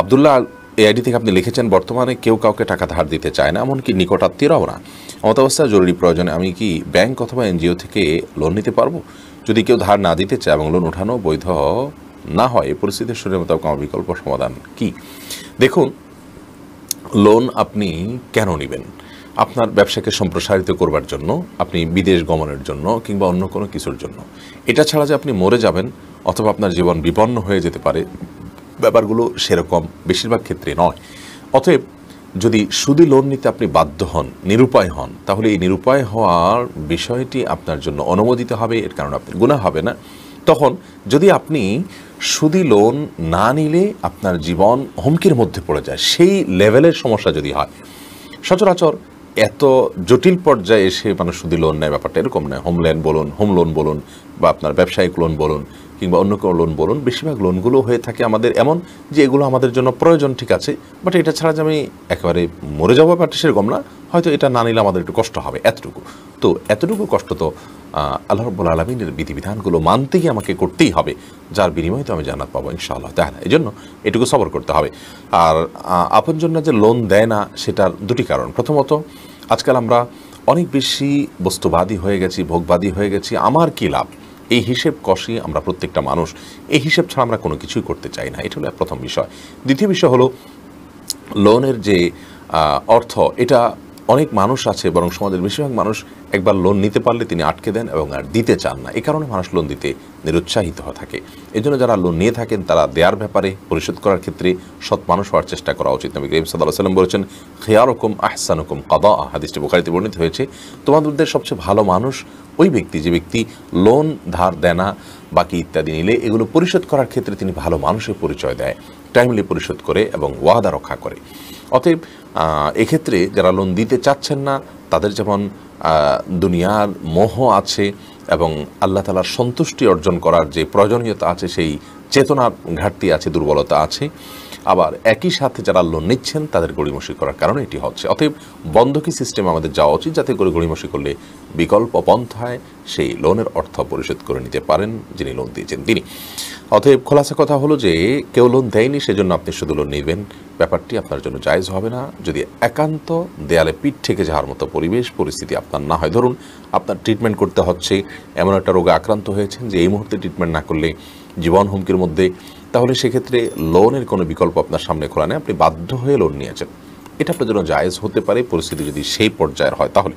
Abdullah AID থেকে আপনি লিখেছেন বর্তমানে কেউ কাউকে টাকা ধার দিতে চায় না এমনকি নিকটাত্মীয়রাও না অমতাবস্থা জরুরি প্রয়োজনে আমি কি ব্যাংক অথবা এনজিও থেকে লোন নিতে পারবো যদি কেউ ধার না দিতে চায় এবং লোন ওঠানো বৈধ না হয় এই পরিস্থিতির শরীর মোতাবেক আমার বিকল্প সমাধান কি দেখুন লোন আপনি কেন নেবেন আপনার ব্যবসাকে সম্প্রসারিত করবার জন্য আপনি বিদেশ গমনের জন্য কিংবা অন্য কোনো কিছুর জন্য এটা ছাড়া যে আপনি মরে যাবেন অথবা আপনার জীবন বিপন্ন হয়ে যেতে পারে ব্যাপারগুলো সেরকম বেশিরভাগ ক্ষেত্রে নয় অতএব যদি সুদী লোন নিতে আপনি বাধ্য হন নিরুপায় হন তাহলে এই নিরুপায় হওয়ার বিষয়টি আপনার জন্য অনুমোদিত হবে এর কারণে আপনার গুণা হবে না তখন যদি আপনি সুদি লোন না নিলে আপনার জীবন হুমকির মধ্যে পড়ে যায় সেই লেভেলের সমস্যা যদি হয় সচরাচর এত জটিল পর্যায়ে এসে মানুষ শুধু লোন নেয় ব্যাপারটা এরকম নয় হোমল্যান্ড বলুন হোম লোন বলুন বা আপনার ব্যবসায়িক লোন বলুন কিংবা অন্য কোনো লোন বলুন বেশিরভাগ লোনগুলো হয়ে থাকে আমাদের এমন যে এগুলো আমাদের জন্য প্রয়োজন ঠিক আছে বাট এটা ছাড়া যে আমি একেবারে মরে যাবো ব্যাপারটা সেরকম না হয়তো এটা না নিলে আমাদের একটু কষ্ট হবে এতটুকু তো এতটুকু কষ্ট তো আল্লাহ রব্বুল আলমিনের বিধিবিধানগুলো মানতেই আমাকে করতেই হবে যার বিনিময়ে তো আমি জান্নাত পাবো ইনশাআল্লাহ না এই জন্য এটুকু সবর করতে হবে আর আপন জন্য যে লোন দেয় না সেটার দুটি কারণ প্রথমত আজকাল আমরা অনেক বেশি বস্তুবাদী হয়ে গেছি ভোগবাদী হয়ে গেছি আমার কী লাভ এই হিসেব কষি আমরা প্রত্যেকটা মানুষ এই হিসেব ছাড়া আমরা কোনো কিছুই করতে চাই না এটা হলো প্রথম বিষয় দ্বিতীয় বিষয় হলো লোনের যে অর্থ এটা অনেক মানুষ আছে বরং সমাজের বেশিরভাগ মানুষ একবার লোন নিতে পারলে তিনি আটকে দেন এবং আর দিতে চান না এ কারণে মানুষ লোন দিতে নিরুৎসাহিত হয়ে থাকে এজন্য যারা লোন নিয়ে থাকেন তারা দেয়ার ব্যাপারে পরিশোধ করার ক্ষেত্রে সৎ মানুষ হওয়ার চেষ্টা করা উচিত নবী করিম সাল্লাহ সাল্লাম বলেছেন আহসান আহসানকম কাদা হাদিসটি বোকারিতে বর্ণিত হয়েছে তোমাদের সবচেয়ে ভালো মানুষ ওই ব্যক্তি যে ব্যক্তি লোন ধার দেনা বাকি ইত্যাদি নিলে এগুলো পরিশোধ করার ক্ষেত্রে তিনি ভালো মানুষের পরিচয় দেয় টাইমলি পরিশোধ করে এবং ওয়াদা রক্ষা করে অতএব এক্ষেত্রে যারা লোন দিতে চাচ্ছেন না তাদের যেমন দুনিয়ার মোহ আছে এবং আল্লাহ তালার সন্তুষ্টি অর্জন করার যে প্রয়োজনীয়তা আছে সেই চেতনার ঘাটতি আছে দুর্বলতা আছে আবার একই সাথে যারা লোন নিচ্ছেন তাদের গড়িমসি করার কারণে এটি হচ্ছে অতএব বন্ধকি সিস্টেম আমাদের যাওয়া উচিত যাতে করে গড়িমসি করলে বিকল্প পন্থায় সেই লোনের অর্থ পরিশোধ করে নিতে পারেন যিনি লোন দিয়েছেন তিনি অতএব খোলাসা কথা হলো যে কেউ লোন দেয়নি সেজন্য আপনি শুধু লোন নেবেন ব্যাপারটি আপনার জন্য জায়জ হবে না যদি একান্ত দেয়ালে পিঠ থেকে যাওয়ার মতো পরিবেশ পরিস্থিতি আপনার না হয় ধরুন আপনার ট্রিটমেন্ট করতে হচ্ছে এমন একটা রোগে আক্রান্ত হয়েছেন যে এই মুহূর্তে ট্রিটমেন্ট না করলে জীবন হুমকির মধ্যে তাহলে সেক্ষেত্রে লোনের কোনো বিকল্প আপনার সামনে খোলা নেই আপনি বাধ্য হয়ে লোন নিয়েছেন এটা আপনার জন্য জায়েজ হতে পারে পরিস্থিতি যদি সেই পর্যায়ের হয় তাহলে